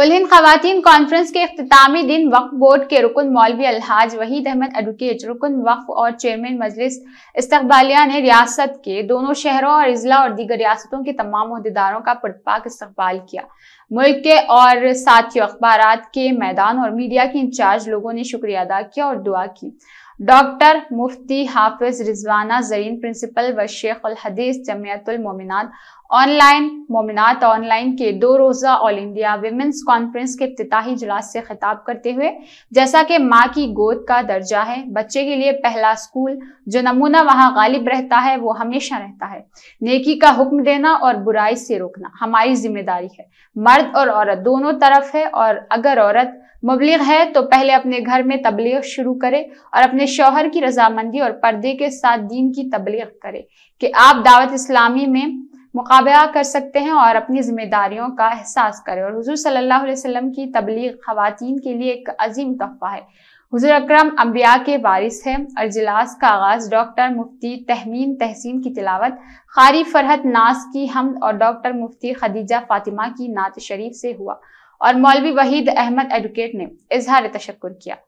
कुल हिंद खातन कॉन्फ्रेंस के अख्तामी दिन वक्फ बोर्ड के रुकन मौलवी अलहाज वहीद अहमद एडवोकेट रुकन वक्फ और चेयरमैन मजलिस इस्तबालिया ने रियासत के दोनों शहरों और अजला और दीगर रियासतों के तमाम अहदेदारों का पुरपाक इस्तबाल किया मुल्क के और साथियों अखबार के मैदान और मीडिया के इंचार्ज लोगों ने शुक्रिया अदा किया और दुआ की डॉक्टर मुफ्ती हाफिज रिजवाना जरीन प्रिंसिपल व शेख हदीस जमियतुलमोमिनात ऑनलाइन मोमिनात ऑनलाइन के दो रोज़ा ऑल इंडिया विमेंस कॉन्फ्रेंस के अफ्ताही इजलास से खिताब करते हुए जैसा कि माँ की गोद का दर्जा है बच्चे के लिए पहला स्कूल जो नमूना वहाँ गालिब रहता है वो हमेशा रहता है नेकी का हुक्म देना और बुराई से रोकना हमारी जिम्मेदारी है मर्द और औरत दोनों तरफ है और अगर औरत मुबलिग है तो पहले अपने घर में तबलीग शुरू करे और अपने शोहर की रजामंदी और पर्दे के साथ दीन की तबलीग करे कि आप दावत इस्लामी में मुकाबला कर सकते हैं और अपनी जिम्मेदारियों का एहसास करें और हजूर सल्लल्लाहु अलैहि वसल्लम की तबलीग खातन के लिए एक अजीम तोहफा है हजूर अक्रम अम्बिया के वारिस हैं और जिलास का आगाज डॉक्टर मुफ्ती तहमीन तहसीन की तिलावत खारी फरहत नास की हम और डॉक्टर मुफ्ती खदीजा फातिमा की नात शरीफ से हुआ और मौलवी वहीद अहमद एडवोकेट ने इजहार तशक्र किया